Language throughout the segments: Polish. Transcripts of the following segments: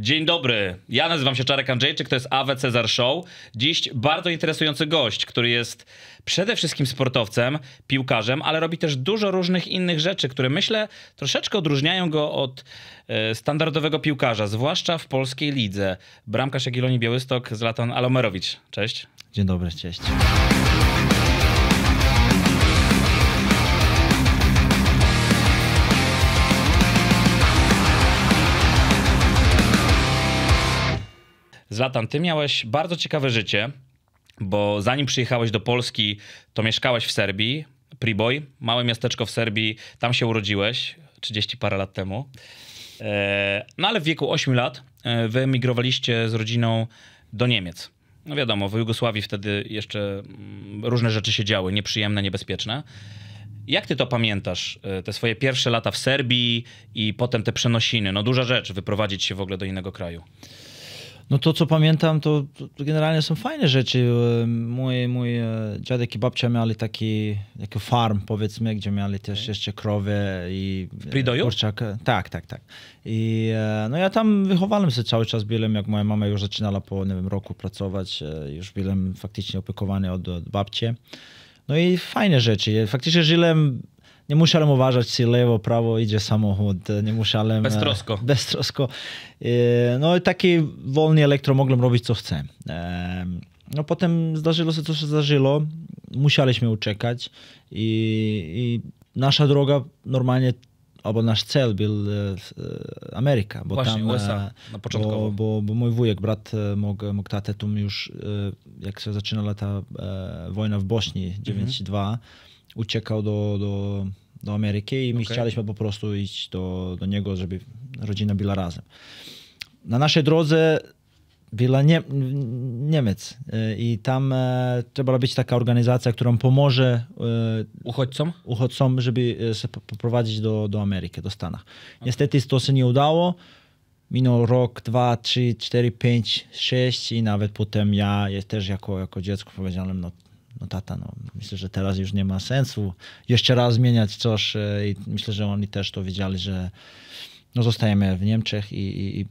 Dzień dobry, ja nazywam się Czarek Andrzejczyk, to jest AW Cezar Show. Dziś bardzo interesujący gość, który jest przede wszystkim sportowcem, piłkarzem, ale robi też dużo różnych innych rzeczy, które myślę troszeczkę odróżniają go od e, standardowego piłkarza, zwłaszcza w polskiej lidze. Bramkarz Jagiellonii Białystok, Zlatan Alomerowicz. Cześć. Dzień dobry, cześć. Zlatan, ty miałeś bardzo ciekawe życie, bo zanim przyjechałeś do Polski, to mieszkałeś w Serbii, Priboj, małe miasteczko w Serbii, tam się urodziłeś 30 parę lat temu. E, no ale w wieku 8 lat e, wyemigrowaliście z rodziną do Niemiec. No wiadomo, w Jugosławii wtedy jeszcze mm, różne rzeczy się działy, nieprzyjemne, niebezpieczne. Jak ty to pamiętasz, e, te swoje pierwsze lata w Serbii i potem te przenosiny? No duża rzecz, wyprowadzić się w ogóle do innego kraju. No to, co pamiętam, to, generalnie są fajne rzeczy. E, mój, mój e, dziadek i babcia mieli taki, taki farm, powiedzmy, gdzie mieli też jeszcze krowy i e, Pridoju? Tak, tak, tak. I no ja tam wychowałem się cały czas, byłem, jak moja mama już zaczynała po, nie wiem, roku pracować, już byłem faktycznie opiekowany od, od babci. No i fajne rzeczy. Faktycznie żyłem nie musiałem uważać, czy lewo, prawo idzie samochód, nie musiałem... Beztrosko. E, Beztrosko. E, no i taki wolny elektro mogłem robić, co chcę. E, no potem zdarzyło się, co się zdarzyło. Musieliśmy uczekać i, i nasza droga normalnie albo nasz cel był Ameryka. Bo Właśnie, tam, USA na początku. Bo, bo, bo, mój wujek, brat, mógł, mógł tatę tu już, jak się zaczynała ta wojna w Bośni, 92, mhm uciekał do, do, do Ameryki i my okay. chcieliśmy po prostu iść do, do niego, żeby rodzina była razem. Na naszej drodze była nie, Niemiec e, i tam e, trzeba robić taka organizacja, która pomoże e, uchodźcom? uchodźcom, żeby e, się poprowadzić do, do Ameryki, do Stanów. Okay. Niestety to się nie udało. Minął rok, dwa, trzy, cztery, pięć, sześć i nawet potem ja, ja też jako, jako dziecko powiedziałem, no no tata, no myślę, że teraz już nie ma sensu jeszcze raz zmieniać coś e, i myślę, że oni też to wiedzieli, że no zostajemy w Niemczech i, i, i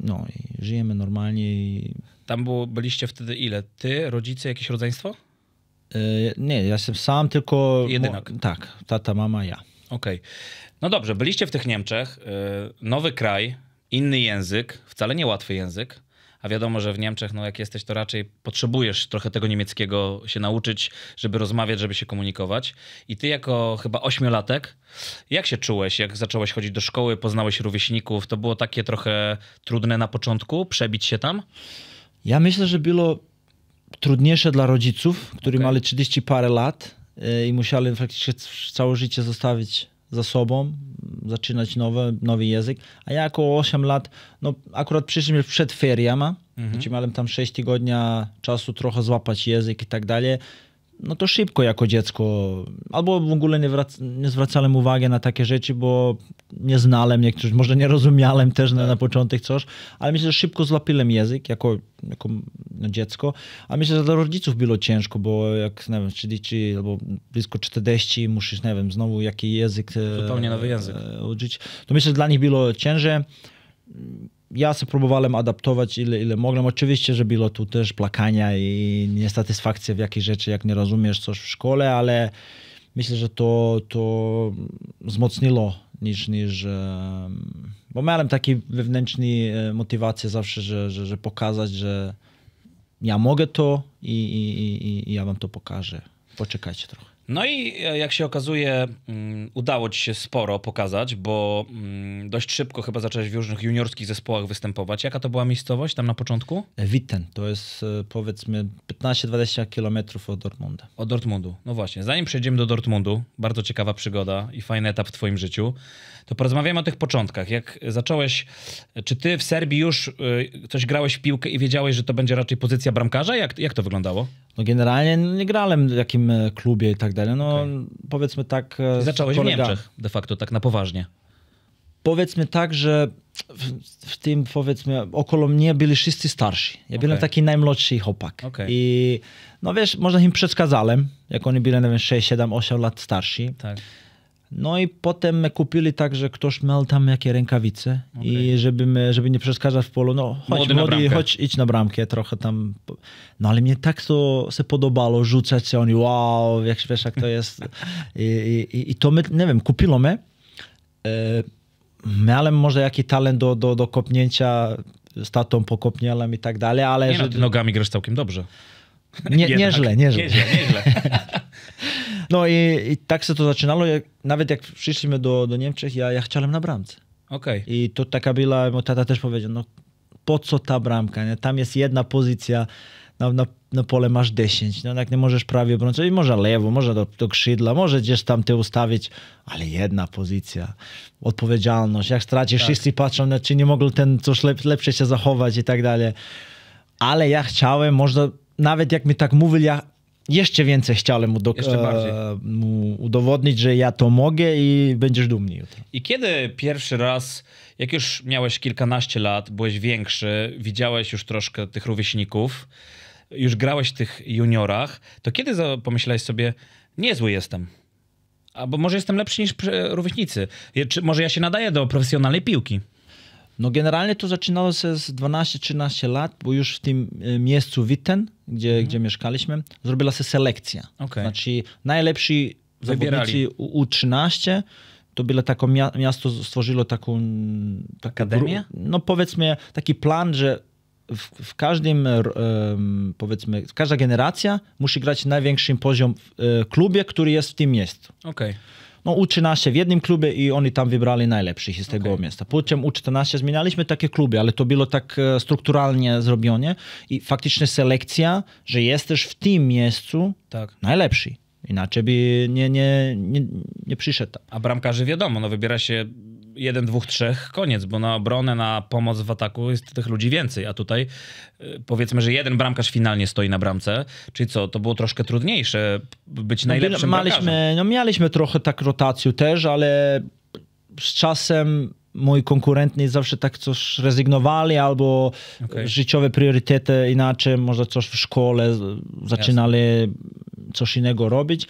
no, i żyjemy normalnie. I... Tam było, byliście wtedy ile? Ty, rodzice, jakieś rodzeństwo? E, nie, ja jestem sam, tylko... Jedynak? Bo, tak, tata, mama, ja. Okej. Okay. No dobrze, byliście w tych Niemczech, e, nowy kraj, inny język, wcale nie łatwy język a wiadomo, że w Niemczech, no jak jesteś, to raczej potrzebujesz trochę tego niemieckiego się nauczyć, żeby rozmawiać, żeby się komunikować. I ty jako chyba ośmiolatek, jak się czułeś, jak zacząłeś chodzić do szkoły, poznałeś rówieśników? To było takie trochę trudne na początku, przebić się tam? Ja myślę, że było trudniejsze dla rodziców, którzy okay. mieli 30 parę lat e, i musieli faktycznie całe życie zostawić za sobą, zaczynać nowe, nowy język, a ja około 8 lat, no akurat przyszliśmy przed feriami, mhm. miałem tam 6 tygodnia czasu trochę złapać język i tak dalej no to szybko jako dziecko, albo w ogóle nie, wrac- nie zwracałem uwagi na takie rzeczy, bo nie znałem niektórych, może nie rozumiałem też na, na tak. początek coś, ale myślę, że szybko złapiłem język jako, jako no, dziecko, a myślę, że dla rodziców było ciężko, bo jak, nie wiem, 30 albo blisko 40 musisz, nie wiem, znowu jaki język... E, Zupełnie nowy język. E, uczyć. To myślę, że dla nich było ciężej ja się próbowałem adaptować ile, ile mogłem. Oczywiście, że było tu też plakania i niesatysfakcja w jakiej rzeczy, jak nie rozumiesz coś w szkole, ale myślę, że to, to wzmocniło niż, niż e, bo miałem taki wewnętrzny e, motywację zawsze, że, że, że pokazać, że ja mogę to i, i, i, i ja wam to pokażę. Poczekajcie trochę. No i e, jak się okazuje, mm, udało ci się sporo pokazać, bo mm, dość szybko chyba zacząłeś w różnych juniorskich zespołach występować. Jaka to była miejscowość tam na początku? E, Witten, to jest e, powiedzmy 15-20 kilometrów od Dortmunda. Od Dortmundu, no właśnie. Zanim przejdziemy do Dortmundu, bardzo ciekawa przygoda i fajny etap w twoim życiu, to porozmawiamy o tych początkach. Jak zacząłeś, czy ty w Serbii już coś grałeś w piłkę i wiedziałeś, że to będzie raczej pozycja bramkarza? Jak, jak to wyglądało? no generalnie nie grałem w jakim e, klubie i tak dalej. No okay. powiedzmy tak. E, zacząłeś kolega... w Niemczech de facto, tak na poważnie. Powiedzmy tak, że w, w tym powiedzmy okolo mnie byli wszyscy starsi. Ja okay. byłem taki najmłodszy chłopak. Okay. I no wiesz, można im przeskazałem, jak oni byli, nie wiem, 6, 7, 8 lat starsi. Tak. No i potem kupili tak, że ktoś miał tam jakieś rękawice okay. i żeby, my, żeby nie przeszkadzać w polu, no chodź młody, młody chodź idź na bramkę trochę tam. No ale mnie tak to się podobało, rzucać się, oni wow, jak wiesz jak to jest. I, i, i to my, nie wiem, kupiło mnie. E, miałem może jakiś talent do, do, do kopnięcia, statą, tatą pokopniałem i tak dalej, ale... Nie że... no, ty nogami grasz całkiem dobrze. Nie, nieźle, nieźle. nieźle, nieźle. No i, i tak się to zaczynało. Jak, nawet jak przyszliśmy do, do Niemczech, ja, ja chciałem na bramce. Okay. I to taka była, mój tata też powiedział, no po co ta bramka, nie? tam jest jedna pozycja, na, na, na pole masz 10, no tak nie możesz prawie bronić, i może lewo, może do, do krzydła, może gdzieś tam ty ustawić, ale jedna pozycja, odpowiedzialność, jak stracisz, tak. wszyscy patrzą, no, czy nie mogą ten coś lep, lepsze się zachować i tak dalej. Ale ja chciałem, można, nawet jak mi tak mówili, ja, jeszcze więcej chciałem mu, do, e, mu udowodnić, że ja to mogę i będziesz dumny. Jutro. I kiedy pierwszy raz, jak już miałeś kilkanaście lat, byłeś większy, widziałeś już troszkę tych rówieśników, już grałeś w tych juniorach, to kiedy pomyślałeś sobie, niezły jestem? Albo może jestem lepszy niż e, rówieśnicy? Czy może ja się nadaję do profesjonalnej piłki? No generalnie to zaczynało się z 12-13 lat, bo już w tym y, miejscu Witten, gdzie, mhm. gdzie mieszkaliśmy, zrobiła się selekcja. Okay. Znaczy najlepsi Wybierali. zawodnicy U13 to było taką miasto stworzyło taką, taką akademię. Gru, no powiedzmy taki plan, że w, w każdym, e, powiedzmy, każda generacja musi grać największym poziom w e, klubie, który jest w tym miejscu. Okay. No U13 w jednym klubie i oni tam wybrali najlepszych z tego okay. miasta. Po U14 zmienialiśmy takie kluby, ale to było tak e, strukturalnie zrobione i faktycznie selekcja, że jesteś w tym miejscu tak. najlepszy. Inaczej by nie, nie, nie, nie przyszedł. A bramkarzy wiadomo, no wybiera się jeden, dwóch, trzech, koniec, bo na obronę, na pomoc w ataku jest tych ludzi więcej, a tutaj y, powiedzmy, że jeden bramkarz finalnie stoi na bramce, czyli co, to było troszkę trudniejsze być no, najlepszym no, mieliśmy, no mieliśmy trochę tak rotację też, ale z czasem moi konkurenci zawsze tak coś rezygnowali albo okay. życiowe priorytety inaczej, może coś w szkole zaczynali Jasne. coś innego robić.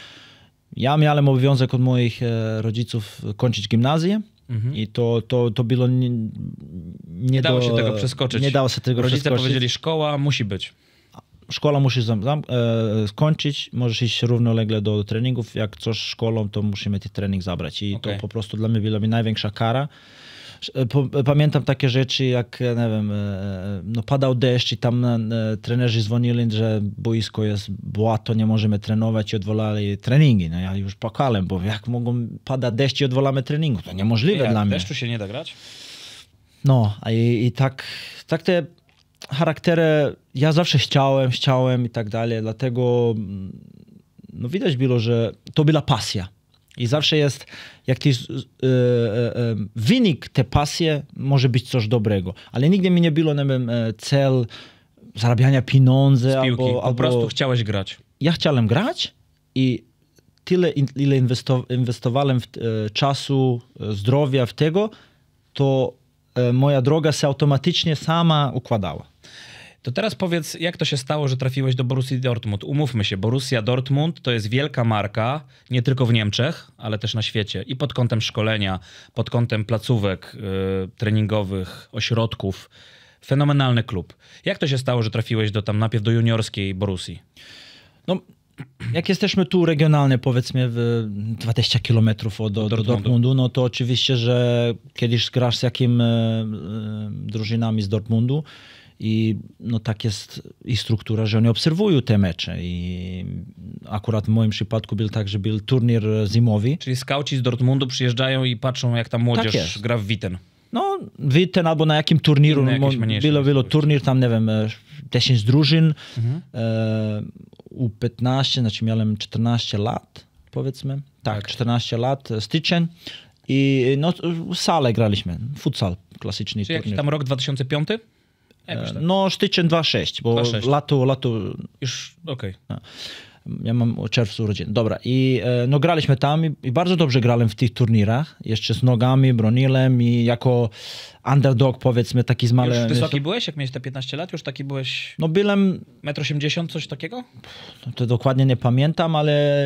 Ja miałem obowiązek od moich e, rodziców kończyć gimnazję. Mhm. I to, to, to było nie, nie dało do, się tego przeskoczyć. Nie dało się tego Rodzice przeskoczyć. powiedzieli, szkoła musi być. Szkoła musi zam, zam, e, skończyć, możesz iść równolegle do treningów. Jak coś szkolą, to musimy ten trening zabrać. I okay. to po prostu dla mnie była największa kara, E, e, pamiętam takie rzeczy jak, e, nie wiem, no padał deszcz i tam trenerzy dzwonili, że boisko jest błato, nie możemy trenować i odwolali treningi. No ja już płakałem, bo jak mogą pada deszcz i odwolamy treningu? To niemożliwe dla mnie. deszczu się nie da grać? No i, i tak, tak te charaktery ja zawsze chciałem, chciałem i tak dalej, dlatego mm, no widać było, że to była pasja. I zawsze jest, jakiś e, e, e, wynik, te pasje może być coś dobrego. Ale nigdy mi nie było, nie wiem, e, cel zarabiania pieniędzy. Z Albo, po albo... prostu chciałeś grać. Ja chciałem grać i tyle, ile inwestowałem w, e, czasu, e, zdrowia w tego, to moja droga się automatycznie sama układała. To teraz powiedz, jak to się stało, że trafiłeś do Borussii Dortmund? Umówmy się, Borussia Dortmund to jest wielka marka, nie tylko w Niemczech, ale też na świecie. I pod kątem szkolenia, pod kątem placówek y, treningowych, ośrodków. Fenomenalny klub. Jak to się stało, że trafiłeś do tam najpierw do juniorskiej Borussii? No, jak jesteśmy tu regionalnie, powiedzmy w 20 km od, Dortmundu, no to oczywiście, że kiedyś grasz z jakim e, e, drużynami z Dortmundu, i no tak jest i struktura, że oni obserwują te mecze. I akurat w moim przypadku był tak, że był turniej zimowy. Czyli skauci z Dortmundu przyjeżdżają i patrzą, jak ta młodzież tak gra w Witten. No, Witten albo na jakim turniru. Było, było turniej, tam nie wiem, 10 e, drużyn. Mhm. E, U15, znaczy miałem 14 lat, powiedzmy. Tak, tak. 14 lat, e, styczeń. I no, salę sale graliśmy, futsal klasyczny. Czy jakiś tam rok 2005? E, tak. No styczeń 2,6, bo 2, latu Już, okej. Okay. No. Ja mam czerwcu urodziny. Dobra, i e, no graliśmy tam i, i, bardzo dobrze grałem w tych turnirach. Jeszcze z nogami, bronilem i jako underdog powiedzmy taki z male... Już wysoki mięso... byłeś, jak miałeś te 15 lat? Już taki byłeś... No byłem... 1,80 80, coś takiego? No, to dokładnie nie pamiętam, ale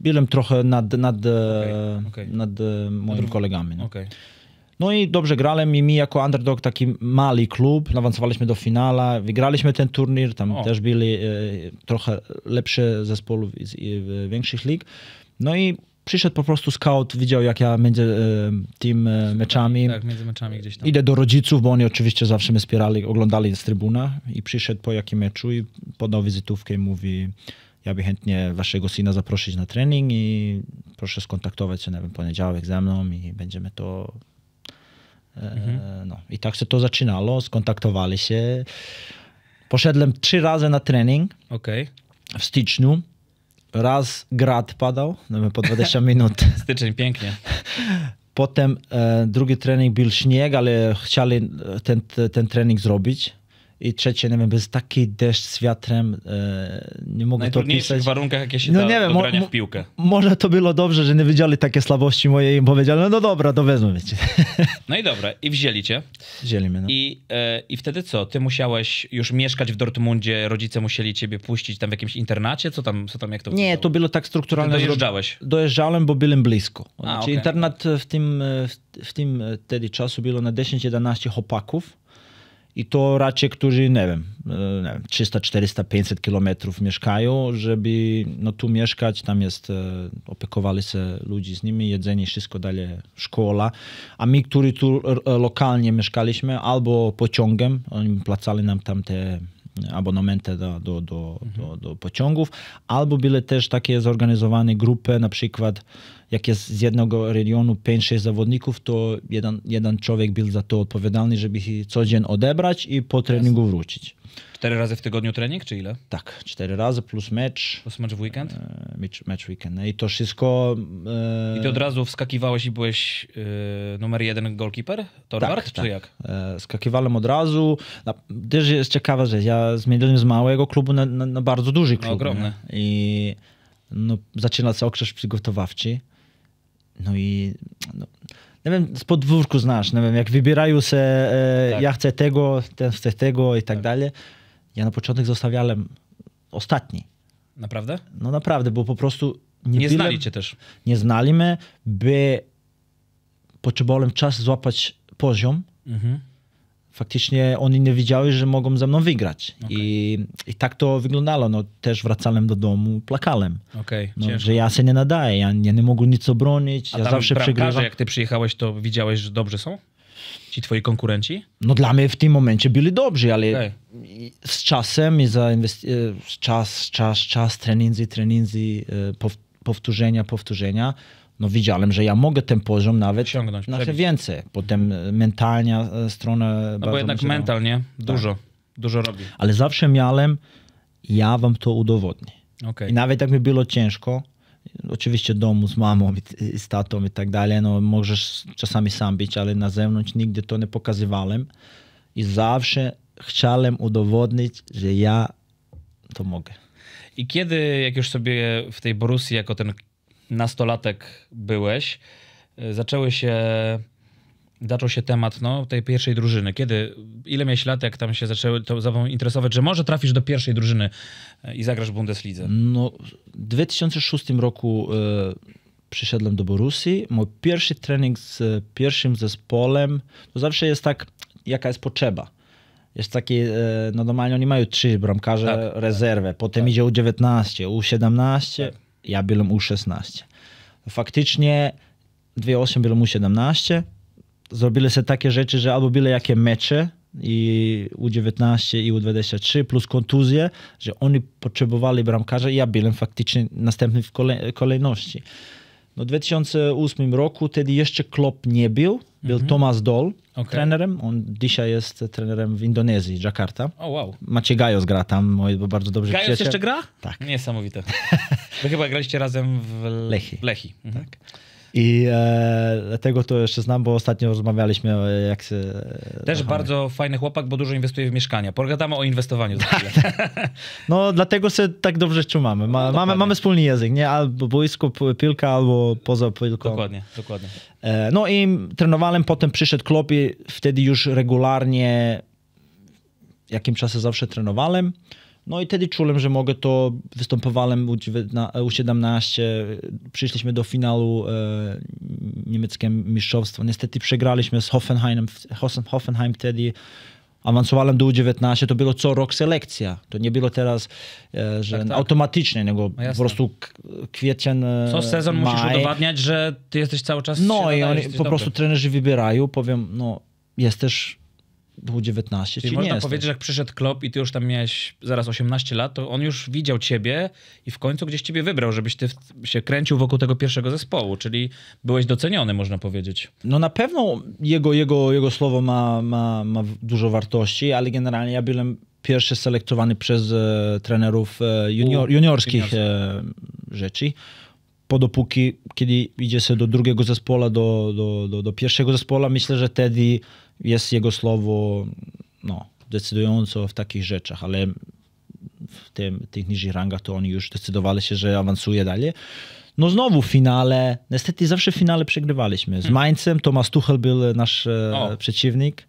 byłem trochę nad, nad, okay, e, okay. nad moimi kolegami. No. Okay. No i dobrze grałem i mi jako underdog taki mali klub, awansowaliśmy do finala, wygraliśmy ten turniej, tam o. też byli e, trochę lepsze zespoły z większych lig. No i przyszedł po prostu scout, widział jak ja między e, tym e, tak, meczami, tak, między meczami gdzieś tam. idę do rodziców, bo oni oczywiście zawsze mnie wspierali, oglądali z trybuna i przyszedł po jakim meczu i podał wizytówkę i mówi ja bym chętnie waszego syna zaprosić na trening i proszę skontaktować się, nie wiem, poniedziałek ze mną i będziemy to Mhm. E, no. I tak się to zaczynało, skontaktowali się. Poszedłem trzy razy na trening okay. w styczniu. Raz grad padał, no, po 20 minut. Styczeń, pięknie. Potem e, drugi trening był śnieg, ale chcieli e, ten, ten trening zrobić. I trzecie, nie wiem, bez taki deszcz z wiatrem, e, nie mogę to opisać. W warunkach, jakie się no, da nie wiem, do mo- w piłkę. Może to było dobrze, że nie widzieli takie słabości moje i powiedzieli, no, no dobra, to wezmę, wiecie. No i dobra, i wzięli cię. Wzięli mnie, no. I, e, I wtedy co? Ty musiałeś już mieszkać w Dortmundzie, rodzice musieli ciebie puścić tam w jakimś internacie? Co tam, co tam jak to Nie, wyglądało? to było tak strukturalne. Ty dojeżdżałeś? Dojeżdżałem, bo byłem blisko. A, znaczy, okay. Internat w tym, e, w tym wtedy e, czasu było na 10-11 chłopaków i to raczej, którzy, nie wiem, e, nie wiem 300, 400, 500 kilometrów mieszkają, żeby no tu mieszkać, tam jest, e, opiekowali się ludzi z nimi, jedzenie, wszystko dalej, szkoła, a my, którzy tu e, lokalnie mieszkaliśmy, albo pociągiem, oni płacali nam tam te abonamenty do, do, do, mhm. do, do pociągów, albo były też takie zorganizowane grupy, na przykład jak jest z jednego regionu 5-6 zawodników, to jeden, jeden człowiek był za to odpowiedzialny, żeby ich co dzień odebrać i po treningu wrócić. Cztery razy w tygodniu trening, czy ile? Tak, cztery razy plus mecz. Plus mecz w weekend? E, mecz, mecz weekend. No I to wszystko... E... I ty od razu wskakiwałeś i byłeś e, numer jeden goalkeeper? Torwart, tak, czy tak. jak? E, skakiwałem od razu. Na, też jest ciekawa rzecz, ja zmieniłem z małego klubu na, na, na bardzo duży klub. No, ogromny. I no, zaczyna się okres przygotowawczy. No i no, nie no wiem, z podwórku znasz, nie no wiem, jak wybierają się, e, tak. ja chcę tego, ten chce tego i tak, tak, dalej. Ja na początek zostawiałem ostatni. Naprawdę? No naprawdę, bo po prostu... Nie, nie znali cię też. Nie znali by potrzebowałem czas złapać poziom, mhm faktycznie oni nie wiedziały, że mogą ze mną wygrać. Okay. I, I tak to wyglądało. No, też wracałem do domu plakalem. Okay, no, że ja się nie nadaję, ja, nie mogę nic obronić, A ja zawsze przegrywam. jak ty przyjechałeś, to widziałeś, że dobrze są? Ci twoi konkurenci? No dla mnie w tym momencie byli dobrzy, ale okay. z czasem i za e, czas, czas, czas, treningi, treningi, e, powtórzenia, powtórzenia, no widziałem, że ja mogę ten poziom nawet osiągnąć znaczy więcej. Potem e, mentalnie e, strona... No bo jednak myślę, mental, nie? Tak. Dużo. Tak. Dużo robi. Ale zawsze miałem, ja wam to udowodnię. Okay. I nawet jak mi było ciężko, oczywiście domu z mamą i, z tatą i tak dalej, no możesz czasami sam być, ale na zewnątrz nigdy to nie pokazywałem. I zawsze chciałem udowodnić, że ja to mogę. I kiedy, jak już sobie w tej Borusji jako ten nastolatek byłeś, y, zaczęły się, zaczął się temat no, tej pierwszej drużyny. Kiedy, ile miałeś lat, jak tam się zaczęły to zabawą interesować, że może trafisz do pierwszej drużyny y, i zagrasz w Bundeslidze? No, w 2006 roku y, przyszedłem do Borusi. Mój pierwszy trening z y, pierwszym zespołem, to zawsze jest tak, jaka jest potrzeba. Jest taki, no normalnie oni mają trzy bramkarze tak, tak. rezerwę, tak, potem tak. idzie u 19, u 17, tak ja byłem U16. Faktycznie 2.8 byłem U17. Zrobili się takie rzeczy, że albo byle jakie mecze i U19 i U23 plus kontuzje, że oni potrzebowali bramkarza i ja byłem faktycznie następny w kolejności. No w 2008 roku wtedy jeszcze Klopp nie był, był mhm. Tomasz Dol okay. trenerem. On dzisiaj jest trenerem w Indonezji, Jakarta. Oh, wow. Macie Gajos gra tam, moje bardzo dobrze Gajos przyjaciel. jeszcze gra? Tak. Niesamowite. Wy chyba graliście razem w Lechi. Lechi. Mhm. Tak. I e, dlatego to jeszcze znam, bo ostatnio rozmawialiśmy, e, jak się. E, Też bardzo fajny chłopak, bo dużo inwestuje w mieszkania. Pogadamy o inwestowaniu. Za tak, chwilę. Tak. no, dlatego się tak dobrze trzymamy. Ma, no, mamy, mamy wspólny język, nie? Albo boisko, pilka, albo poza pilką. Dokładnie, dokładnie. E, no i trenowałem, potem przyszedł klop i wtedy już regularnie, jakim czasie zawsze trenowałem. No i wtedy czułem, że mogę to. Występowałem U17, e, przyszliśmy do finału e, niemieckiego mistrzostwa. Niestety przegraliśmy z Hoffenheimem, Hoffenheim wtedy awansowałem do U19, to było co rok selekcja. To nie było teraz, e, że tak, tak. automatycznie, no, no po prostu kwiecień, e, Co sezon maj. musisz udowadniać, że ty jesteś cały czas... No i oni po dobry. prostu trenerzy wybierają, powiem, no jesteś był 19. Czyli, czyli można jesteś. powiedzieć, że jak przyszedł Klop i ty już tam miałeś zaraz 18 lat, to on już widział ciebie i w końcu gdzieś ciebie wybrał, żebyś ty się kręcił wokół tego pierwszego zespołu, czyli byłeś doceniony, można powiedzieć. No na pewno jego, jego, jego słowo ma, ma, ma dużo wartości, ale generalnie ja byłem pierwszy selektowany przez e, trenerów e, junior, juniorskich e, rzeczy. Podopóki, kiedy idzie się do drugiego zespołu, do, do, do, do pierwszego zespołu, myślę, że wtedy jest jego słowo no, decydujące w takich rzeczach, ale w tym, tych niższych rangach to oni już decydowali się, że awansuje dalej. No znowu w finale, niestety zawsze w finale przegrywaliśmy. Z hmm. Mainzem Tomasz Tuchel był nasz e, o. przeciwnik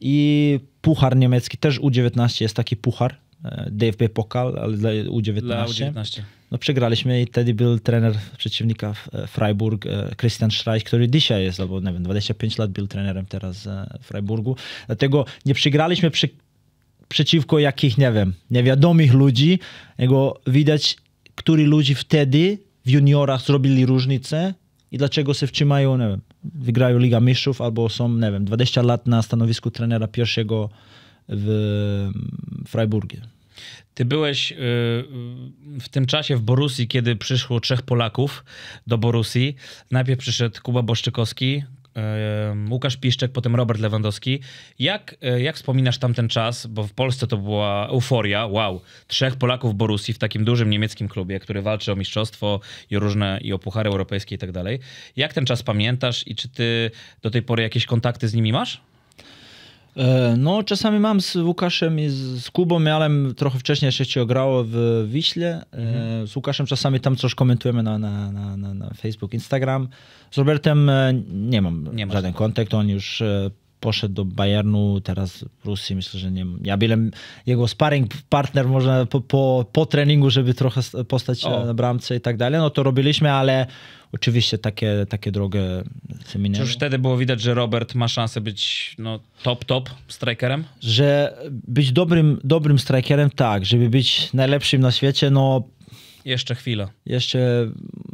i puchar niemiecki, też U19 jest taki puchar, DFB Pokal, ale dla U19. Dla U19. No przegraliśmy i wtedy był trener przeciwnika e, Freiburg, e, Christian Streich, który dzisiaj jest, albo nie wiem, 25 lat był trenerem teraz w e, Freiburgu. Dlatego nie przegraliśmy przy, przeciwko jakich, nie wiem, niewiadomych ludzi, jego widać, który ludzi wtedy w juniorach zrobili różnicę i dlaczego się wtrzymają, nie wiem, wygrają Liga Mistrzów albo są, nie wiem, 20 lat na stanowisku trenera pierwszego Mm, w Freiburgie. Ty byłeś y, y, w tym czasie w Borusji, kiedy przyszło trzech Polaków do Borusji. Najpierw przyszedł Kuba Boszczykowski, y, Łukasz Piszczek, potem Robert Lewandowski. Jak, jak wspominasz tamten czas, bo w Polsce to była euforia, wow, trzech Polaków w Borusji w takim dużym niemieckim klubie, który walczy o mistrzostwo i o różne, i o puchary europejskie i tak dalej. Jak ten czas pamiętasz i czy ty do tej pory jakieś kontakty z nimi masz? E, no, czasami mam z Łukaszem i z Kubą miałem trochę wcześniej jeszcze się grało w Wiśle. E, mhm. Z Łukaszem czasami tam coś komentujemy na, na, na, na Facebook, Instagram. Z Robertem e, nie mam nie żaden kontakt, on już poszedł do Bayernu, teraz w Rosji, myślę, że nie ja byłem jego sparring partner może po, po, po treningu, żeby trochę postać o. na bramce i tak dalej, no to robiliśmy, ale Oczywiście takie, takie drogę. się Czy już wtedy było widać, że Robert ma szansę być no, top, top strikerem? Że być dobrym, dobrym strikerem, tak. Żeby być najlepszym na świecie, no... Jeszcze chwila. Jeszcze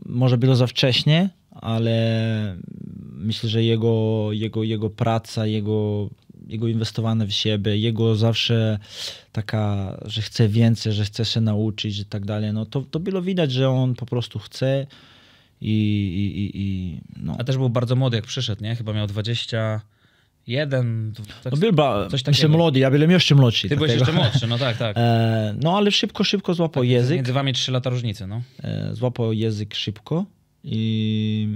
może było za wcześnie, ale myślę, że jego, jego, jego praca, jego, jego inwestowane w siebie, jego zawsze taka, że chce więcej, że chce się nauczyć i tak dalej, no to, to było widać, że on po prostu chce i, i, i no. A też był bardzo młody, jak przyszedł, nie? Chyba miał 20... Jeden. Tak, no był ba, coś takiego. młody, ja byłem jeszcze młodszy. Ty dlatego. byłeś jeszcze młodszy, no tak, tak. E, no ale szybko, szybko złapał tak, język. Między wami trzy lata różnicy, no. E, złapał język szybko i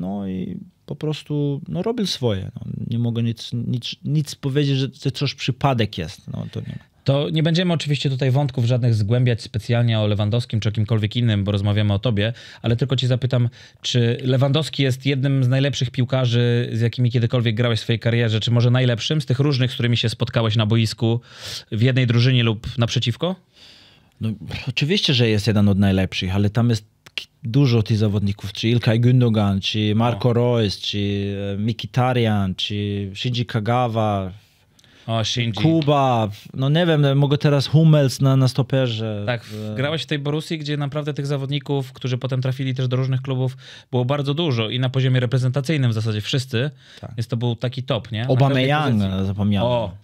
no i po prostu no, robił swoje. No, nie mogę nic, nic, nic powiedzieć, że to coś przypadek jest. No, to nie to nie będziemy oczywiście tutaj wątków żadnych zgłębiać specjalnie o Lewandowskim czy kimkolwiek innym, bo rozmawiamy o tobie, ale tylko cię zapytam, czy Lewandowski jest jednym z najlepszych piłkarzy, z jakimi kiedykolwiek grałeś w swojej karierze, czy może najlepszym z tych różnych, z którymi się spotkałeś na boisku w jednej drużynie lub naprzeciwko? No, oczywiście, że jest jeden od najlepszych, ale tam jest dużo tych zawodników, czy Ilkay Gündogan, czy Marco no. Reus, czy e, Mikitarian, czy Shinji Kagawa, o, Kuba, no nie wiem, mogę teraz Hummels na, na stoperze. Tak, grałeś w tej Borusji, gdzie naprawdę tych zawodników, którzy potem trafili też do różnych klubów, było bardzo dużo i na poziomie reprezentacyjnym w zasadzie wszyscy, tak. więc to był taki top, nie? Obameyang, zapomniałem. O.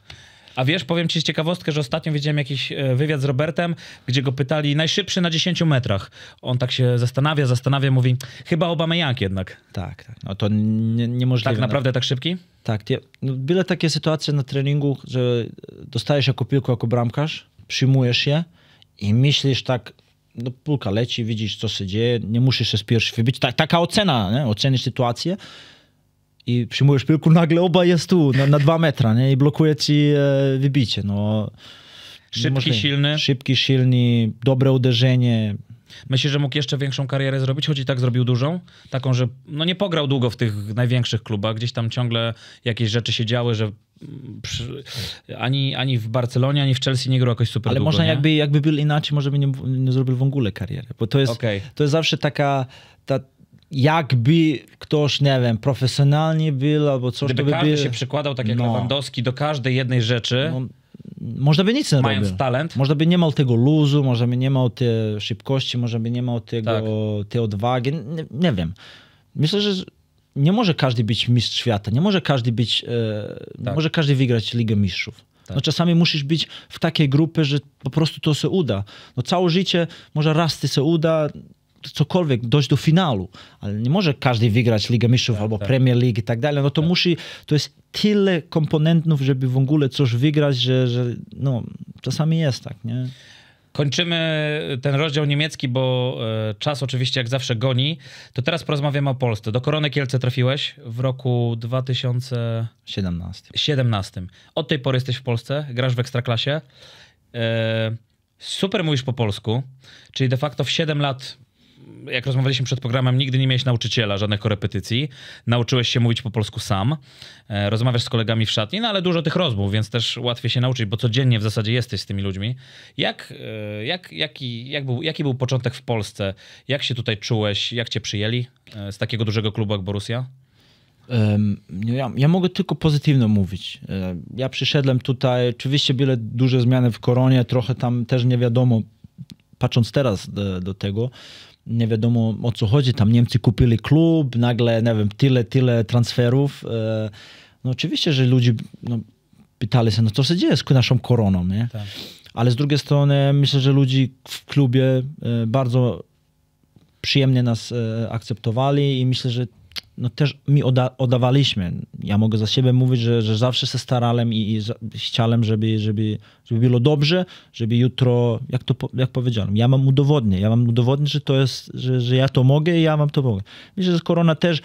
A wiesz, powiem ci ciekawostkę, że ostatnio widziałem jakiś e, wywiad z Robertem, gdzie go pytali najszybszy na 10 metrach. On tak się zastanawia, zastanawia, mówi chyba Obameyang jednak. Tak, tak. No to nie, niemożliwe. Tak naprawdę tak szybki? Tak, te, no, byle takie sytuacje na treningu, że dostajesz jako piłkę, jako bramkarz, przyjmujesz je i myślisz tak, no piłka leci, widzisz co się dzieje, nie musisz się z pierwszy wybić. Ta, taka ocena, nie? ocenisz sytuację i przyjmujesz piłkę, nagle oba jest tu, na, na dwa metra nie? i blokuje ci e, wybicie. No, Szybki, silny. Szybki, silny, dobre uderzenie, Myślisz, że mógł jeszcze większą karierę zrobić, choć i tak zrobił dużą? Taką, że no nie pograł długo w tych największych klubach, gdzieś tam ciągle jakieś rzeczy się działy, że mm, przy, ani, ani w Barcelonie, ani w Chelsea nie grał jakoś super Ale długo, można jakby, jakby był inaczej, może by nie, nie zrobił w ogóle kariery, bo to jest, okay. to jest zawsze taka... Ta, jakby ktoś, nie wiem, profesjonalnie był albo coś, Gdyby to by każdy się przykładał, tak jak no. Lewandowski, do każdej jednej rzeczy... No można by nic nie Mając robił. talent. Można by nie miał tego luzu, może by nie miał tej szybkości, może by nie miał tego, tak. tej odwagi, nie, nie, wiem. Myślę, że nie może każdy być mistrz świata, nie może każdy być, e, tak. może każdy wygrać Ligę Mistrzów. Tak. No czasami musisz być w takiej grupie, że po prostu to się uda. No całe życie może raz ty się uda, cokolwiek, dojść do finału, ale nie może każdy wygrać Ligę Mistrzów tak, albo tak. Premier League i tak dalej, no to tak. musi, to jest tyle komponentów, żeby w ogóle coś wygrać, że, że no, czasami jest tak, nie? Kończymy ten rozdział niemiecki, bo e, czas oczywiście jak zawsze goni. To teraz porozmawiamy o Polsce. Do Korony Kielce trafiłeś w roku 2017. 17. Od tej pory jesteś w Polsce, grasz w Ekstraklasie. E, super mówisz po polsku, czyli de facto w 7 lat jak rozmawialiśmy przed programem, nigdy nie miałeś nauczyciela, żadnych korepetycji. Nauczyłeś się mówić po polsku sam. E, rozmawiasz z kolegami w szatni, no ale dużo tych rozmów, więc też łatwiej się nauczyć, bo codziennie w zasadzie jesteś z tymi ludźmi. Jak, e, jak, jaki, jak był, jaki był początek w Polsce? Jak się tutaj czułeś? Jak cię przyjęli e, z takiego dużego klubu jak Borussia? No ja, ja, mogę tylko pozytywno mówić. Ja przyszedłem tutaj, oczywiście były duże zmiany w koronie, trochę tam też nie wiadomo, patrząc teraz do, do tego, nie wiadomo o co chodzi, tam Niemcy kupili klub, nagle, nie wiem, tyle, tyle transferów. E, no oczywiście, że ludzie no, pytali się, no co się dzieje z naszą koroną, nie? Tak. Ale z drugiej strony myślę, że ludzi w klubie e, bardzo przyjemnie nas e, akceptowali i myślę, że no też mi oda, oddawaliśmy. Ja mogę za siebie mówić, że, że zawsze się starałem i, i chciałem, żeby, żeby, żeby było dobrze, żeby jutro, jak to jak powiedziałem, ja mam udowodnić, ja mam udowodnić, że to jest, że, że ja to mogę i ja mam to mogę. Myślę, że korona też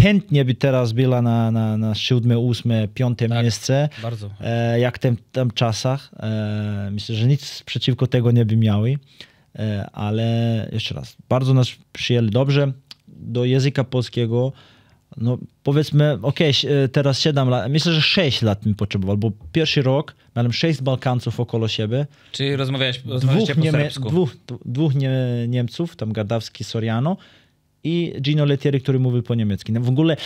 chętnie by teraz była na, na, na siódme, ósme, piąte tak, miejsce. Bardzo. E, jak w tam czasach. E, myślę, że nic przeciwko tego nie by miały. E, ale jeszcze raz, bardzo nas przyjęli dobrze do języka polskiego, no powiedzmy, okej, okay, e, teraz 7 lat, myślę, że 6 lat mi potrzebował, bo pierwszy rok miałem 6 Balkanców około siebie. Czyli rozmawiałeś dwóch, po Niemie, dwóch, dwóch nie, Niemców, tam Gardawski, Soriano i Gino Lettieri, który mówił po niemiecku. No, w ogóle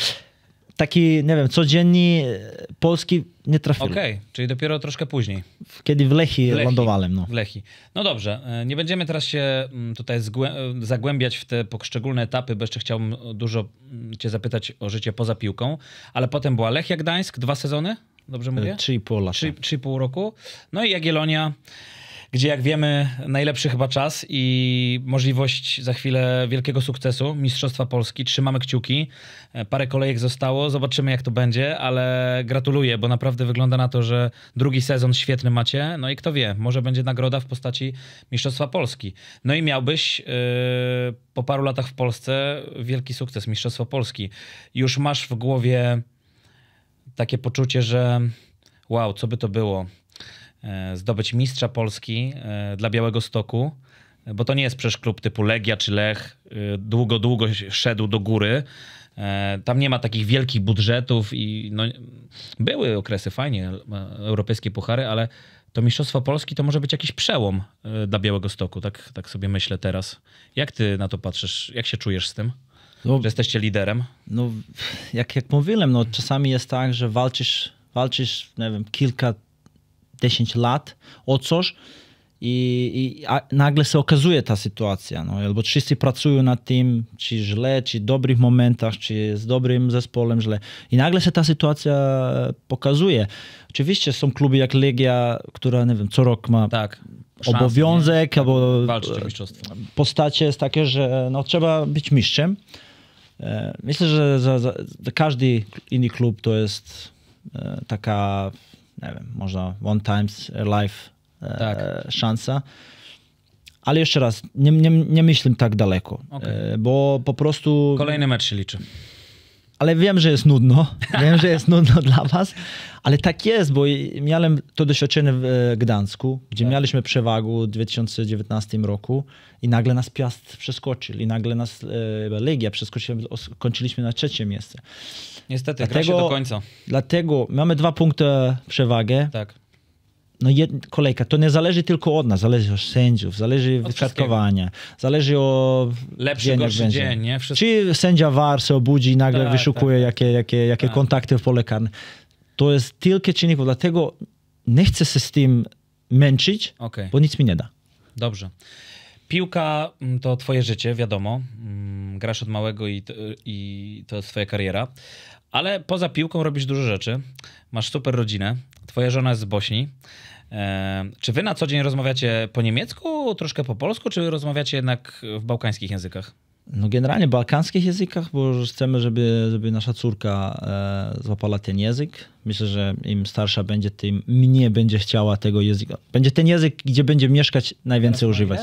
taki, nie wiem, codzienny e, polski nie trafiłem. Okej, okay, czyli dopiero troszkę później. Kiedy w Lechi, w Lechi lądowałem. No. W Lechi. No dobrze, e, nie będziemy teraz się mm, tutaj e, zagłębiać w te poszczególne etapy, bo jeszcze chciałbym dużo mm, cię zapytać o życie poza piłką, ale potem była Lechia Gdańsk, dwa sezony, dobrze mówię? 3,5 lata. pół roku. No i Jagiellonia gdzie jak wiemy najlepszy chyba czas i możliwość za chwilę wielkiego sukcesu Mistrzostwa Polski. Trzymamy kciuki. E, parę kolejek zostało, zobaczymy jak to będzie, ale gratuluję, bo naprawdę wygląda na to, że drugi sezon świetny macie. No i kto wie, może będzie nagroda w postaci Mistrzostwa Polski. No i miałbyś yy, po paru latach w Polsce wielki sukces Mistrzostwa Polski. Już masz w głowie takie poczucie, że wow, co by to było? E, zdobyć mistrza Polski e, dla Białego Stoku, bo to nie jest przecież klub typu Legia czy Lech, e, długo, długo szedł do góry. Tam nie ma takich wielkich budżetów i no, były okresy fajnie, europejskie puchary, ale to Mistrzostwo Polski to może być jakiś przełom dla Białego Stoku, tak, tak sobie myślę teraz. Jak ty na to patrzysz? Jak się czujesz z tym? No, że jesteście liderem? No, jak, jak mówiłem, no, czasami jest tak, że walczysz, walczysz, nie wiem, kilka 10 lat od coś i, i nagle się okazuje ta sytuacja, no, bo wszyscy pracują nad tym, czy źle, czy w dobrych momentach, czy z dobrym zespołem źle. I nagle się ta sytuacja pokazuje. Oczywiście są kluby jak Legia, która, nie wiem, co rok ma tak obowiązek, albo postacie jest takie, że no, trzeba być mistrzem. E, myślę, że za, za każdy inny klub to jest e, taka nie wiem, można one times life e, tak. E, szansa. Ale jeszcze raz, nie, nie, nie myślę tak daleko, okay. E, bo po prostu... Kolejny mecz się liczy ale wiem, że jest nudno. Wiem, że jest nudno dla was, ale tak jest, bo miałem to doświadczenie w e, Gdańsku, gdzie tak. mieliśmy przewagę w 2019 roku i nagle nas Piast przeskoczył i nagle nas e, Legia przeskoczyła, skończyliśmy na trzecie miejsce. Niestety, dlatego, gra się do końca. Dlatego mamy dwa punkty przewagę. Tak no jed, kolejka, to nie zależy tylko od nas, zależy od sędziów, zależy od wyszatkowania, zależy o... Lepszy, gorszy dzień, nie? Wszystko... Czy sędzia VAR się obudzi i nagle tak, wyszukuje, tak, tak. jakie, jakie, jakie tak. kontakty w pole karne. To jest tylko czynników, dlatego nie chcę się z tym męczyć, okay. bo nic mi nie da. Dobrze. Piłka mm, to twoje życie, wiadomo. Mm, grasz od małego i, i to jest twoja kariera. Ale poza piłką robisz dużo rzeczy. Masz super rodzinę. Twoja żona jest z Bośni. Czy wy na co dzień rozmawiacie po niemiecku, troszkę po polsku, czy rozmawiacie jednak w bałkańskich językach? No generalnie w bałkańskich językach, bo chcemy, żeby, żeby nasza córka e, złapała ten język. Myślę, że im starsza będzie, tym mniej będzie chciała tego języka. Będzie ten język, gdzie będzie mieszkać, najwięcej używać.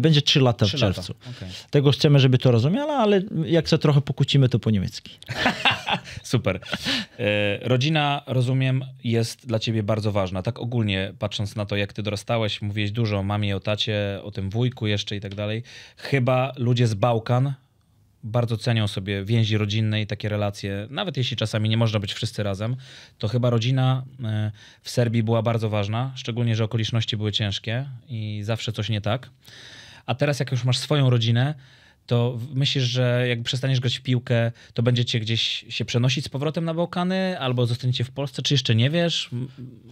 Będzie 3 e, lata 3 w czerwcu. Lata. Okay. Tego chcemy, żeby to rozumiała, ale jak się trochę pokłócimy, to po niemiecki. Super. E, rodzina, rozumiem, jest dla ciebie bardzo ważna. Tak ogólnie patrząc na to, jak ty dorastałeś, mówiłeś dużo o mamie, o tacie, o tym wujku jeszcze i tak dalej. Chyba ludzie z Bałkan bardzo cenią sobie więzi rodzinne i takie relacje, nawet jeśli czasami nie można być wszyscy razem, to chyba rodzina e, w Serbii była bardzo ważna, szczególnie, że okoliczności były ciężkie i zawsze coś nie tak. A teraz, jak już masz swoją rodzinę, to myślisz, że jak przestaniesz grać w piłkę, to będziecie gdzieś się przenosić z powrotem na Bałkany albo zostaniecie w Polsce, czy jeszcze nie wiesz?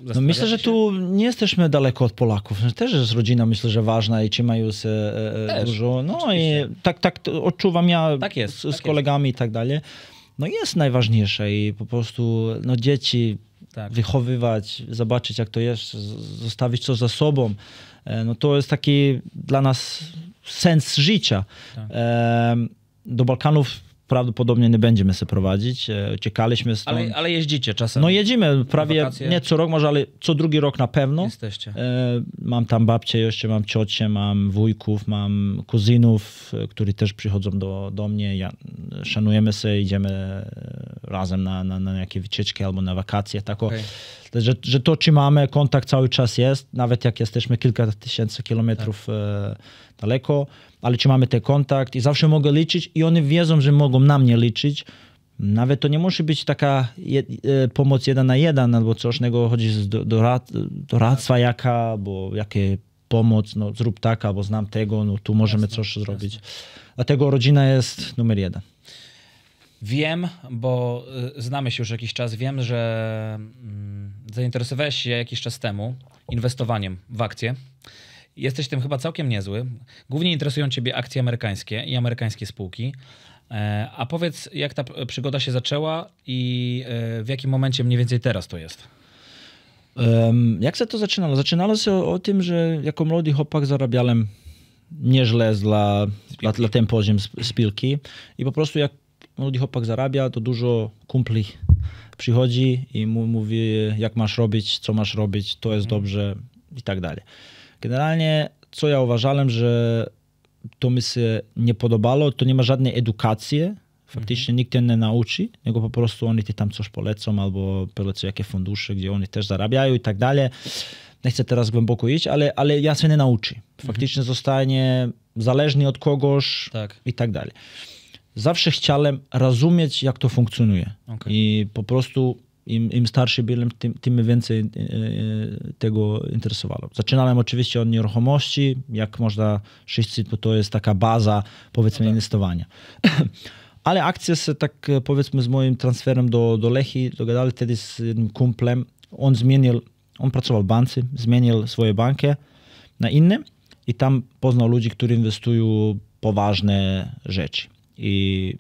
No myślę, się? że tu nie jesteśmy daleko od Polaków. Też jest rodzina, myślę, że ważna i mają się e, e, dużo. No oczywiście. i tak, tak odczuwam ja tak jest, z, tak z, kolegami jest. i tak dalej. No jest najważniejsze i po prostu no, dzieci tak. wychowywać, zobaczyć jak to jest, zostawić coś za sobą. E, no to jest taki dla nas sens życia. Tak. do Balkanów prawdopodobnie nie będziemy się prowadzić. E, uciekaliśmy z Ale, ale jeździcie czasem? No jedziemy prawie, nie co rok może, ale co drugi rok na pewno. Jesteście. E, mam tam babcię jeszcze, mam ciocię, mam wujków, mam kuzynów, e, którzy też przychodzą do, do mnie. Ja, szanujemy się, idziemy razem na, na, na jakieś wycieczki albo na wakacje. Tako, okay. że, że to mamy kontakt cały czas jest, nawet jak jesteśmy kilka tysięcy kilometrów tak. daleko ale czy mamy ten kontakt i zawsze mogę liczyć i one wiedzą, że mogą na mnie liczyć. Nawet to nie musi być taka je, e, pomoc jeden na jeden albo coś, nego chodzi do, do rad, doradztwa jaka, albo jakie pomoc, no zrób tak, albo znam tego, no tu możemy jasne, coś zrobić. Dlatego rodzina jest numer jeden. Wiem, bo y, znamy się już jakiś czas, wiem, że mm, zainteresowałeś się jakiś czas temu inwestowaniem w akcje. Jesteś tym chyba całkiem niezły. Głównie interesują ciebie akcje amerykańskie i amerykańskie spółki. E, a powiedz, jak ta przygoda się zaczęła i e, w jakim momencie mniej więcej teraz to jest? Jak się to zaczynało? Zaczynało się o, o tym, że jako młody chłopak zarabiałem nieźle dla, dla, dla ten poziom spilki i po prostu jak młody chłopak zarabia, to dużo kumpli przychodzi i mu mówi, jak masz robić, co masz robić, to jest mhm. dobrze i tak dalej. Generalnie, co ja uważałem, że to mi się nie podobało, to nie ma żadnej edukacji, faktycznie mhm. nikt je nie nauczy, tylko po prostu oni ti tam coś polecą albo polecą jakieś fundusze, gdzie oni też zarabiają i tak dalej. Nie chcę teraz głęboko iść, ale, ale ja się nie nauczy. Mhm. Faktycznie mhm. zostanie zależny od kogoś tak. i tak dalej. Zawsze chciałem rozumieć, jak to funkcjonuje. Okay. I po prostu im, im starszy byłem, tym, tym więcej e, e, tego interesowało. Zaczynałem oczywiście od nieruchomości, jak można wszyscy, to, to jest taka baza powiedzmy no tak. inwestowania. Ale akcje tak e, powiedzmy z moim transferem do, do Lechi dogadali wtedy z kumplem. On zmienił, on pracował w bance, zmienił swoje banki na inne i tam poznał ludzi, którzy inwestują poważne rzeczy. I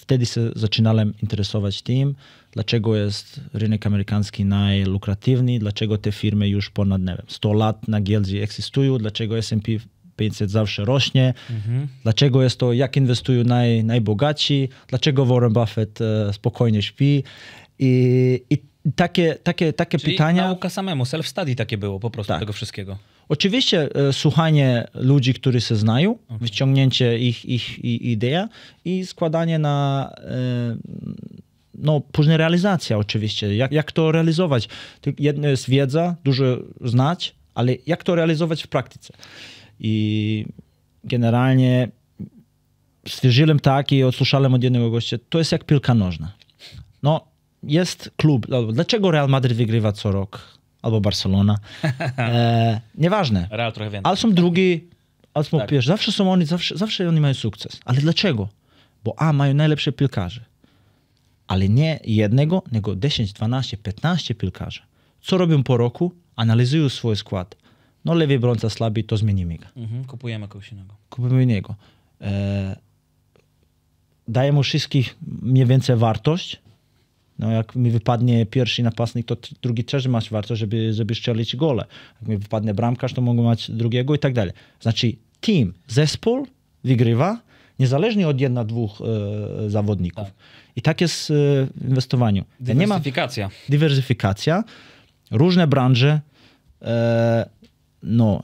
wtedy się zaczynałem interesować tym, dlaczego jest rynek amerykański najlukratywny, dlaczego te firmy już ponad nie wiem, 100 lat na giełdzie egzystują, dlaczego S&P 500 zawsze rośnie, mhm. dlaczego jest to, jak inwestują naj, najbogatsi, dlaczego Warren Buffett e, spokojnie śpi i, i takie, takie, takie Czyli pytania. nauka samemu, self-study takie było po prostu tak. tego wszystkiego. Oczywiście e, słuchanie ludzi, którzy się znają, okay. wyciągnięcie ich, ich, ich idea i składanie na e, no, później realizacja oczywiście, jak, jak to realizować. Jedno jest wiedza, dużo znać, ale jak to realizować w praktyce. I generalnie stwierdziłem tak i odsłyszałem od jednego gościa, to jest jak piłka nożna. No, jest klub. Dlaczego Real Madrid wygrywa co rok? albo Barcelona. E, nieważne. Real trochę więcej. Ale są drugi, ale są tak. pierwszy. Zawsze są oni, zawsze, zawsze oni mają sukces. Ale dlaczego? Bo A, mają najlepsze piłkarze. Ale nie jednego, tylko 10, 12, 15 piłkarzy. Co robią po roku? Analizują swój skład. No lewy brąca słabi, to zmienimy go. Mhm, kupujemy kogoś innego. Kupujemy innego. E, daje mu wszystkich mniej więcej wartość, no jak mi wypadnie pierwszy napastnik, to drugi też masz warto, żeby, żeby strzelić gole. Jak mi wypadnie bramkarz, to mogą mać drugiego i tak dalej. Znaczy team, zespół wygrywa, niezależnie od jedna, dwóch e, zawodników. Tak. I tak jest e, w inwestowaniu. Dywersyfikacja. Ja ma, dywersyfikacja, różne branże, e, no,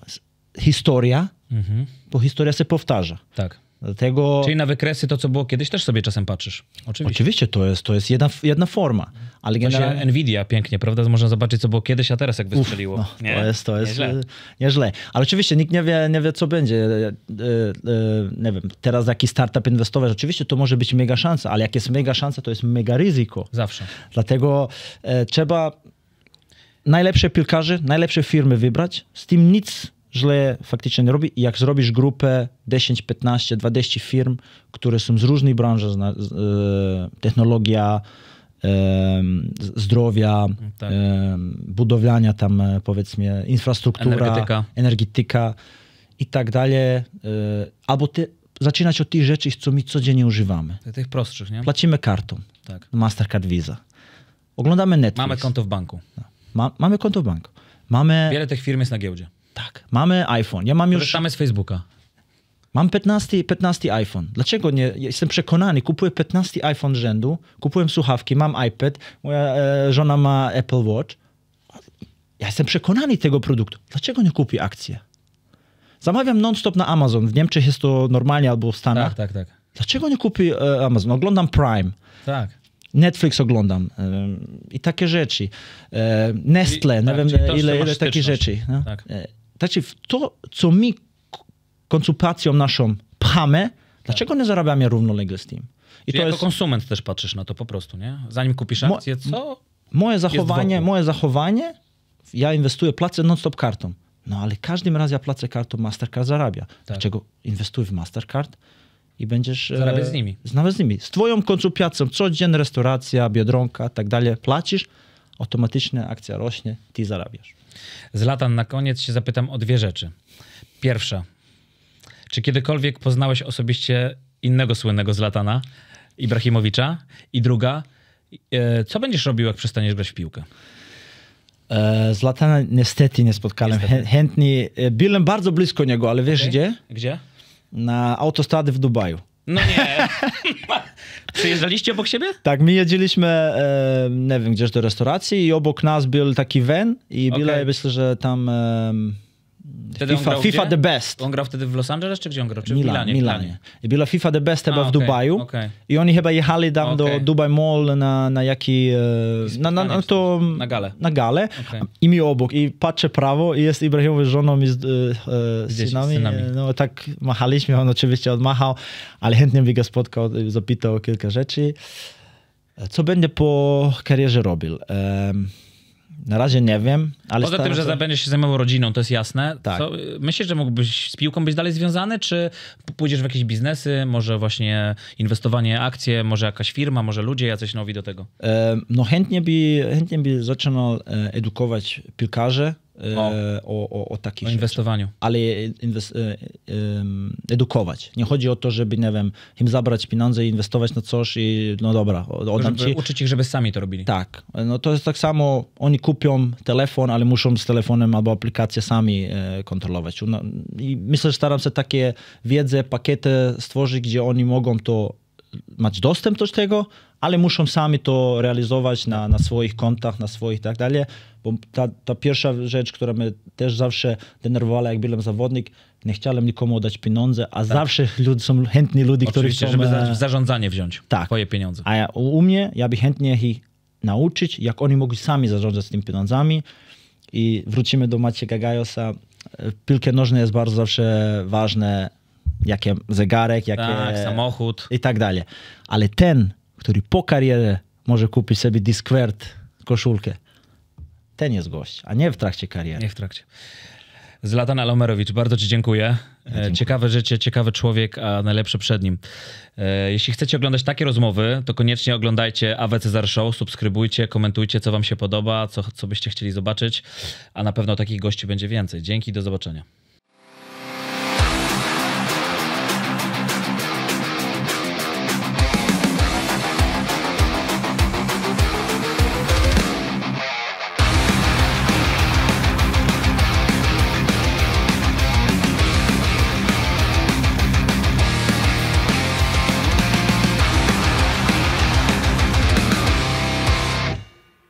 historia, mhm. bo historia się powtarza. Tak. Dlatego... Czyli na wykresy to, co było kiedyś, też sobie czasem patrzysz. Oczywiście, Oczywiście to jest, to jest jedna, jedna forma. Ale generalnie... To Nvidia pięknie, prawda? Można zobaczyć, co było kiedyś, a teraz jak wystrzeliło. Uf, no, nie? To jest, to jest nieźle. nieźle. Ale oczywiście nikt nie wie, nie wie co będzie. E, e, e, nie wiem, teraz jaki startup inwestować, oczywiście to może być mega szansa, ale jak jest mega szansa, to jest mega ryzyko. Zawsze. Dlatego trzeba najlepsze piłkarzy, najlepsze firmy wybrać, z tym nic źle faktycznie nie robi. Jak zrobisz grupę 10, 15, 20 firm, które są z różnych branż, e, technologia, e, zdrowia, tak. E, budowlania tam powiedzmy, infrastruktura, energetyka, energetyka i tak dalej. Albo ty, zaczynać od tych rzeczy, co my codziennie używamy. Tych prostszych, nie? Płacimy kartą, tak. Mastercard, Visa. Oglądamy Netflix. Mamy konto w banku. No. Ma, mamy konto w banku. Mamy... Wiele tych firm jest na giełdzie. Tak, mamy iPhone. Ja mam już. Korzystamy z Facebooka. Mam 15, 15 iPhone. Dlaczego nie? Jestem przekonany, kupuję 15 iPhone rzędu, Kupuję słuchawki, mam iPad, moja e, żona ma Apple Watch. Ja jestem przekonany tego produktu. Dlaczego nie kupi akcję? Zamawiam non-stop na Amazon. W Niemczech jest to normalnie albo w Stanach. Tak, tak, tak. Dlaczego nie kupi e, Amazon? Oglądam Prime. Tak. Netflix oglądam e, i takie rzeczy. Nestle, I, nie tak, wiem ile, ile takich rzeczy. No? Tak. Znaczy, to, co my konsumpacją naszą pchamy, dlaczego nie zarabiamy równolegle z tym? I to jako jest... konsument też patrzysz na to po prostu, nie? Zanim kupisz akcję, Mo... co? Moje zachowanie, moje zachowanie, ja inwestuję, płacę non-stop kartą. No ale każdym razem ja płacę kartą, Mastercard zarabia. Tak. Dlaczego inwestuj w Mastercard i będziesz... E, Zarabiać z nimi. E, nawet z nimi. Z twoją konsumpcją co dzień restauracja, biodronka, tak dalej, płacisz, automatycznie akcja rośnie, ty zarabiasz. Zlatan, na koniec się zapytam o dwie rzeczy. Pierwsza, czy kiedykolwiek poznałeś osobiście innego słynnego Zlatana, Ibrahimowicza? I druga, e, co będziesz robił, jak przestaniesz grać w piłkę? E, Zlatana niestety nie spotkałem. Niestety. Chętnie. Byłem bardzo blisko niego, ale wiesz okay. gdzie? Gdzie? Na autostrady w Dubaju. No nie. Przyjeżdżaliście obok siebie? Tak, my jedziliśmy, e, nie wiem, gdzieś do restauracji i obok nas był taki van i okay. byle, myślę, że tam... E, Wtedy FIFA, FIFA the best. On grał wtedy w Los Angeles, czy gdzie on grał? Czy Milan, w Milanie? Milanie. I było FIFA the best chyba A, w Dubaju. Okay. I oni chyba jechali tam okay. do Dubai Mall na, na jaki... E, na, na, na, to, na gale, Na galę. I mi obok. I patrzę prawo i jest Ibrahimowy żoną i z, e, e z synami. No tak machaliśmy, on oczywiście odmachał, ale chętnie by go spotkał, zapytał o kilka rzeczy. E, co będę po karierze robił? Um, na razie nie wiem, ale... Poza tym, że to... będziesz się zajmował rodziną, to jest jasne. Tak. Co, myślisz, że mógłbyś z piłką być dalej związany, czy pójdziesz w jakieś biznesy, może właśnie inwestowanie, akcje, może jakaś firma, może ludzie jacyś nowi do tego? E, no chętnie by, chętnie by zaczynał e, edukować piłkarzy, o, no. e, o, o, o takich o inwestowaniu. Rzeczy. Ale inwest e, e, edukować. Nie chodzi o to, żeby, nie wiem, im zabrać pieniądze i inwestować na coś i no dobra, oddam żeby ci. uczyć ich, żeby sami to robili. Tak. No to jest tak samo, oni kupią telefon, ale muszą z telefonem albo aplikację sami kontrolować. No, I myślę, że staram się takie wiedzę, pakiety stworzyć, gdzie oni mogą to mać dostęp do tego, ale muszą sami to realizować na, na swoich kontach, na swoich tak dalej. Bo ta, ta pierwsza rzecz, która mnie też zawsze denerwowała, jak byłem zawodnik, nie chciałem nikomu oddać pieniądze, a tak. zawsze lud, są chętni ludzie, którzy chcą... żeby e, zarządzanie wziąć tak. twoje pieniądze. A ja, u mnie, ja bym chętnie ich nauczyć, jak oni mogli sami zarządzać tymi pieniądzami. I wrócimy do Macieka Gajosa. Piłkę nożne jest bardzo zawsze ważne, jakie zegarek, jakie... Tak, samochód. I tak dalej. Ale ten, który po karierze może kupić sobie Discord koszulkę, ten jest gość, a nie w trakcie kariery. Nie w trakcie. Zlatan Alomerowicz, bardzo Ci dziękuję. E, dziękuję. Ciekawe życie, ciekawy człowiek, a najlepszy przed nim. E, jeśli chcecie oglądać takie rozmowy, to koniecznie oglądajcie AW Cezar Show, subskrybujcie, komentujcie, co Wam się podoba, co, co byście chcieli zobaczyć, a na pewno takich gości będzie więcej. Dzięki, do zobaczenia.